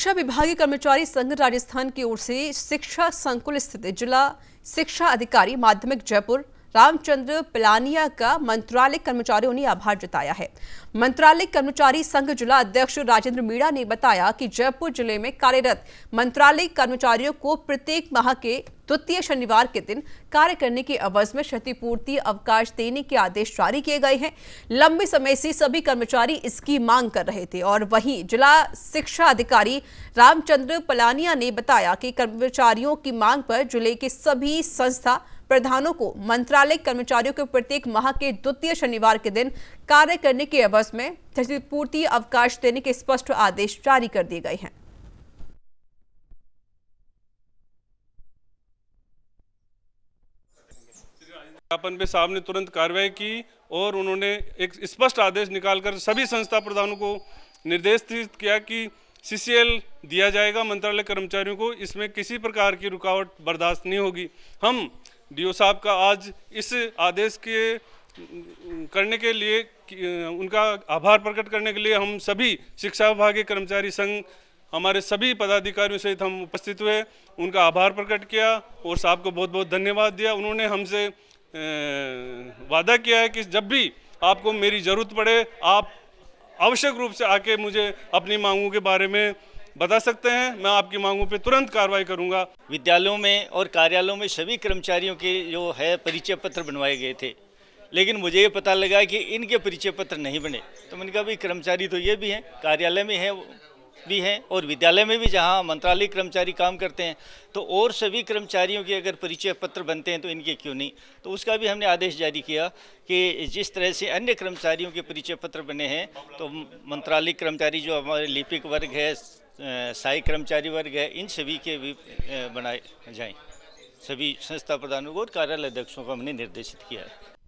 शिक्षा विभागीय कर्मचारी संघ राजस्थान की ओर से शिक्षा संकुल स्थित जिला शिक्षा अधिकारी माध्यमिक जयपुर रामचंद्र पिलानिया का मंत्रालय कर्मचारियों ने आभार जताया है मंत्रालय कर्मचारी संघ जिला अध्यक्ष राजेंद्र मीणा ने बताया कि जयपुर जिले में कार्यरत मंत्रालय कर्मचारियों को प्रत्येक माह के द्वितीय शनिवार के दिन कार्य करने के अवज में क्षतिपूर्ति अवकाश देने के आदेश जारी किए गए हैं लंबे समय से सभी कर्मचारी इसकी मांग कर रहे थे और वहीं जिला शिक्षा अधिकारी रामचंद्र पलानिया ने बताया कि कर्मचारियों की मांग पर जिले के सभी संस्था प्रधानों को मंत्रालय कर्मचारियों के प्रत्येक माह के द्वितीय शनिवार के दिन कार्य करने के अवज में क्षतिपूर्ति अवकाश देने के स्पष्ट आदेश जारी कर दिए गए हैं ज्ञापन पे साहब ने तुरंत कार्रवाई की और उन्होंने एक स्पष्ट आदेश निकालकर सभी संस्था प्रधानों को निर्देश किया कि सीसीएल दिया जाएगा मंत्रालय कर्मचारियों को इसमें किसी प्रकार की रुकावट बर्दाश्त नहीं होगी हम डीओ साहब का आज इस आदेश के करने के लिए उनका आभार प्रकट करने के लिए हम सभी शिक्षा विभाग के कर्मचारी संघ हमारे सभी पदाधिकारियों सहित हम उपस्थित हुए उनका आभार प्रकट किया और साहब को बहुत बहुत धन्यवाद दिया उन्होंने हमसे वादा किया है कि जब भी आपको मेरी ज़रूरत पड़े आप आवश्यक रूप से आके मुझे अपनी मांगों के बारे में बता सकते हैं मैं आपकी मांगों पर तुरंत कार्रवाई करूंगा विद्यालयों में और कार्यालयों में सभी कर्मचारियों के जो है परिचय पत्र बनवाए गए थे लेकिन मुझे ये पता लगा कि इनके परिचय पत्र नहीं बने तो मैंने कहा भाई कर्मचारी तो ये भी हैं कार्यालय में हैं भी हैं और विद्यालय में भी जहाँ मंत्रालय कर्मचारी काम करते हैं तो और सभी कर्मचारियों के अगर परिचय पत्र बनते हैं तो इनके क्यों नहीं तो उसका भी हमने आदेश जारी किया कि जिस तरह से अन्य कर्मचारियों के परिचय पत्र बने हैं तो मंत्रालय कर्मचारी जो हमारे लिपिक वर्ग है सहायक कर्मचारी वर्ग है इन सभी के भी बनाए जाएं सभी संस्था प्रधानों को और कार्यालय अध्यक्षों को हमने निर्देशित किया है